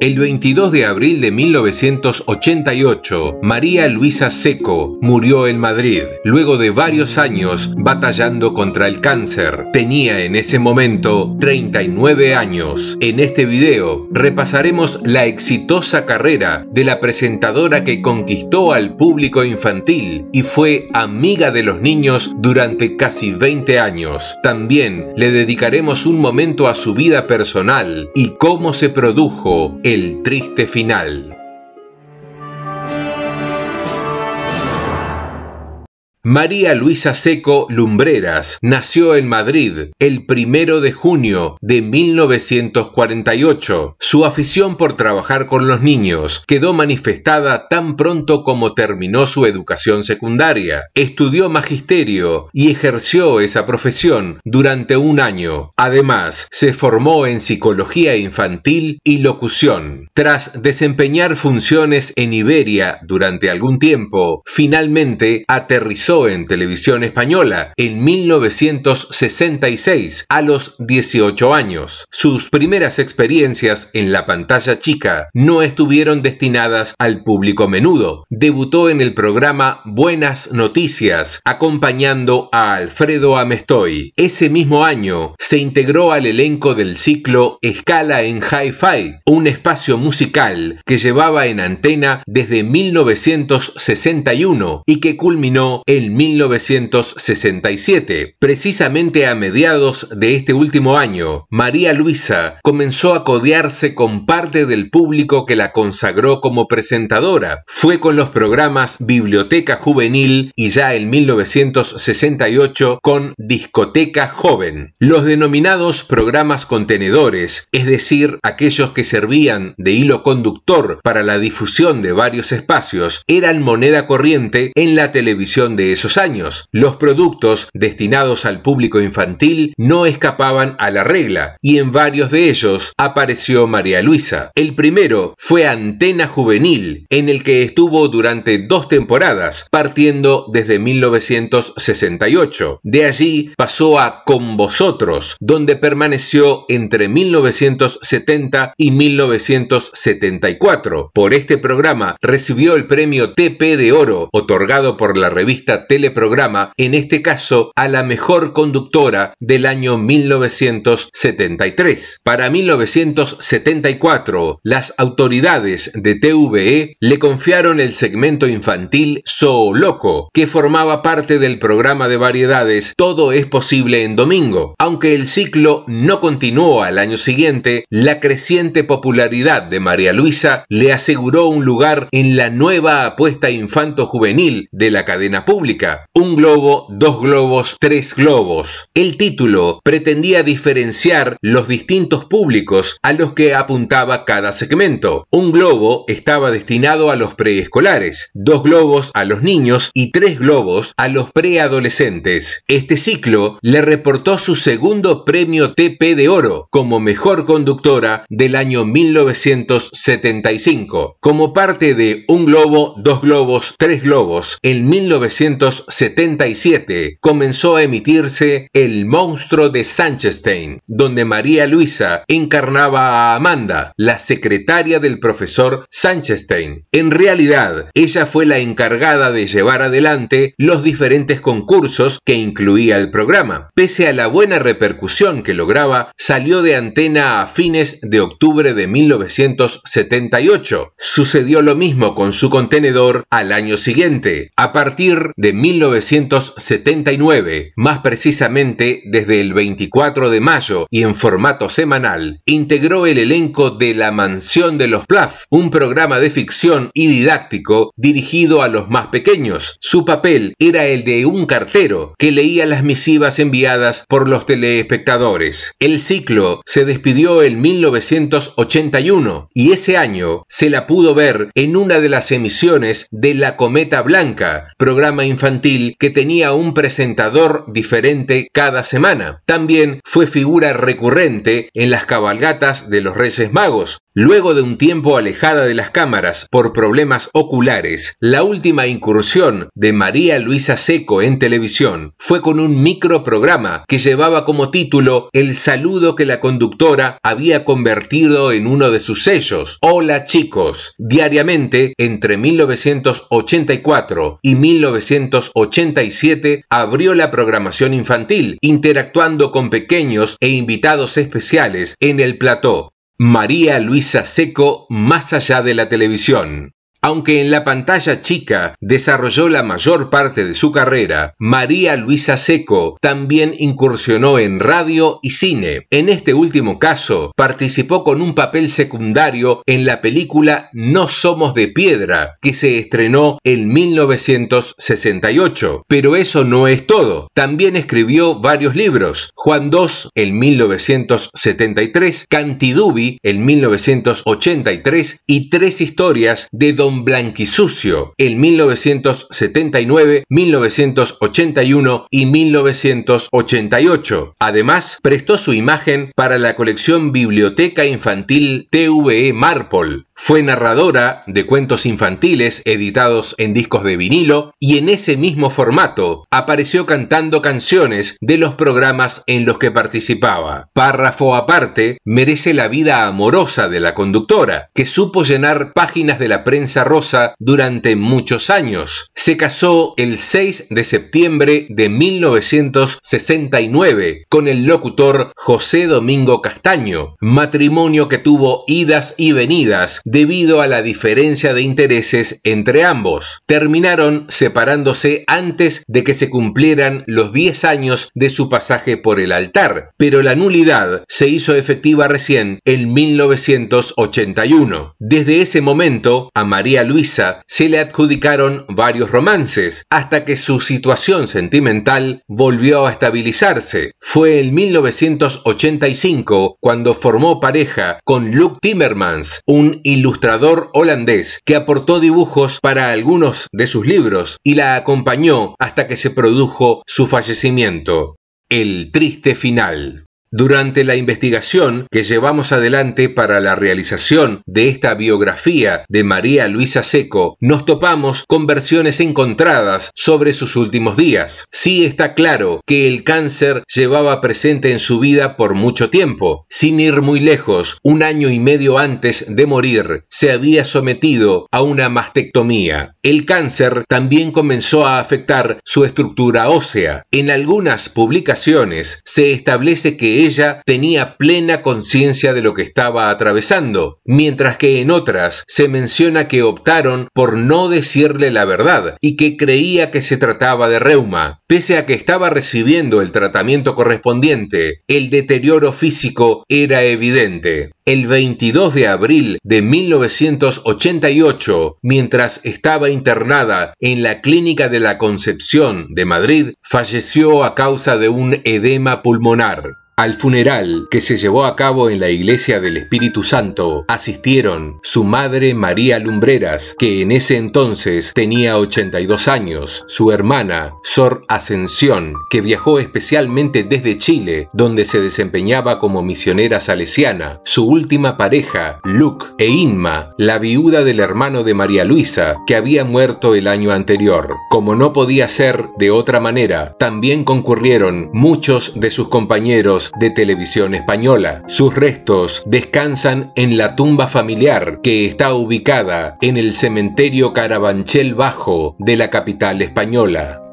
El 22 de abril de 1988, María Luisa Seco murió en Madrid, luego de varios años batallando contra el cáncer. Tenía en ese momento 39 años. En este video repasaremos la exitosa carrera de la presentadora que conquistó al público infantil y fue amiga de los niños durante casi 20 años. También le dedicaremos un momento a su vida personal y cómo se produjo el triste final. María Luisa Seco Lumbreras nació en Madrid el primero de junio de 1948. Su afición por trabajar con los niños quedó manifestada tan pronto como terminó su educación secundaria. Estudió magisterio y ejerció esa profesión durante un año. Además, se formó en psicología infantil y locución. Tras desempeñar funciones en Iberia durante algún tiempo, finalmente aterrizó en televisión española en 1966 a los 18 años. Sus primeras experiencias en la pantalla chica no estuvieron destinadas al público menudo. Debutó en el programa Buenas Noticias, acompañando a Alfredo Amestoy. Ese mismo año se integró al elenco del ciclo Escala en Hi-Fi, un espacio musical que llevaba en antena desde 1961 y que culminó en 1967. Precisamente a mediados de este último año, María Luisa comenzó a codearse con parte del público que la consagró como presentadora. Fue con los programas Biblioteca Juvenil y ya en 1968 con Discoteca Joven. Los denominados programas contenedores, es decir, aquellos que servían de hilo conductor para la difusión de varios espacios, eran moneda corriente en la televisión de esos años. Los productos destinados al público infantil no escapaban a la regla y en varios de ellos apareció María Luisa. El primero fue Antena Juvenil, en el que estuvo durante dos temporadas, partiendo desde 1968. De allí pasó a Con Vosotros, donde permaneció entre 1970 y 1974. Por este programa recibió el premio TP de Oro, otorgado por la revista teleprograma, en este caso a la mejor conductora del año 1973. Para 1974, las autoridades de TVE le confiaron el segmento infantil So Loco, que formaba parte del programa de variedades Todo es posible en domingo. Aunque el ciclo no continuó al año siguiente, la creciente popularidad de María Luisa le aseguró un lugar en la nueva apuesta infanto-juvenil de la cadena pública un globo, dos globos, tres globos. El título pretendía diferenciar los distintos públicos a los que apuntaba cada segmento. Un globo estaba destinado a los preescolares, dos globos a los niños y tres globos a los preadolescentes. Este ciclo le reportó su segundo premio TP de Oro como mejor conductora del año 1975. Como parte de Un globo, dos globos, tres globos, en 1975 1977 comenzó a emitirse El monstruo de Sanchestein, donde María Luisa encarnaba a Amanda, la secretaria del profesor Sanchestein. En realidad, ella fue la encargada de llevar adelante los diferentes concursos que incluía el programa. Pese a la buena repercusión que lograba, salió de antena a fines de octubre de 1978. Sucedió lo mismo con su contenedor al año siguiente. A partir de de 1979, más precisamente desde el 24 de mayo y en formato semanal, integró el elenco de La Mansión de los Plaf un programa de ficción y didáctico dirigido a los más pequeños. Su papel era el de un cartero que leía las misivas enviadas por los teleespectadores. El ciclo se despidió en 1981 y ese año se la pudo ver en una de las emisiones de La Cometa Blanca, programa infantil que tenía un presentador diferente cada semana. También fue figura recurrente en las cabalgatas de los Reyes Magos, Luego de un tiempo alejada de las cámaras por problemas oculares, la última incursión de María Luisa Seco en televisión fue con un microprograma que llevaba como título El saludo que la conductora había convertido en uno de sus sellos, Hola chicos, diariamente entre 1984 y 1987 abrió la programación infantil, interactuando con pequeños e invitados especiales en el plató María Luisa Seco Más allá de la televisión. Aunque en la pantalla chica desarrolló la mayor parte de su carrera, María Luisa Seco también incursionó en radio y cine. En este último caso, participó con un papel secundario en la película No Somos de Piedra, que se estrenó en 1968. Pero eso no es todo. También escribió varios libros, Juan II en 1973, Cantidubi en 1983 y tres historias de Don Blanquisucio en 1979, 1981 y 1988. Además, prestó su imagen para la colección Biblioteca Infantil TVE Marpol, fue narradora de cuentos infantiles editados en discos de vinilo y en ese mismo formato apareció cantando canciones de los programas en los que participaba. Párrafo aparte merece la vida amorosa de la conductora, que supo llenar páginas de la prensa rosa durante muchos años. Se casó el 6 de septiembre de 1969 con el locutor José Domingo Castaño, matrimonio que tuvo idas y venidas debido a la diferencia de intereses entre ambos. Terminaron separándose antes de que se cumplieran los 10 años de su pasaje por el altar, pero la nulidad se hizo efectiva recién en 1981. Desde ese momento, a María Luisa se le adjudicaron varios romances, hasta que su situación sentimental volvió a estabilizarse. Fue en 1985 cuando formó pareja con Luke Timmermans, un ilustrador holandés que aportó dibujos para algunos de sus libros y la acompañó hasta que se produjo su fallecimiento. El triste final. Durante la investigación que llevamos adelante para la realización de esta biografía de María Luisa Seco, nos topamos con versiones encontradas sobre sus últimos días. Sí está claro que el cáncer llevaba presente en su vida por mucho tiempo. Sin ir muy lejos, un año y medio antes de morir, se había sometido a una mastectomía. El cáncer también comenzó a afectar su estructura ósea. En algunas publicaciones se establece que ella tenía plena conciencia de lo que estaba atravesando, mientras que en otras se menciona que optaron por no decirle la verdad y que creía que se trataba de reuma, pese a que estaba recibiendo el tratamiento correspondiente. El deterioro físico era evidente. El 22 de abril de 1988, mientras estaba internada en la Clínica de la Concepción de Madrid, falleció a causa de un edema pulmonar. Al funeral que se llevó a cabo en la iglesia del Espíritu Santo asistieron su madre María Lumbreras, que en ese entonces tenía 82 años, su hermana Sor Ascensión, que viajó especialmente desde Chile, donde se desempeñaba como misionera salesiana, su última pareja, Luke e Inma, la viuda del hermano de María Luisa, que había muerto el año anterior. Como no podía ser de otra manera, también concurrieron muchos de sus compañeros de televisión española. Sus restos descansan en la tumba familiar que está ubicada en el cementerio Carabanchel Bajo de la capital española.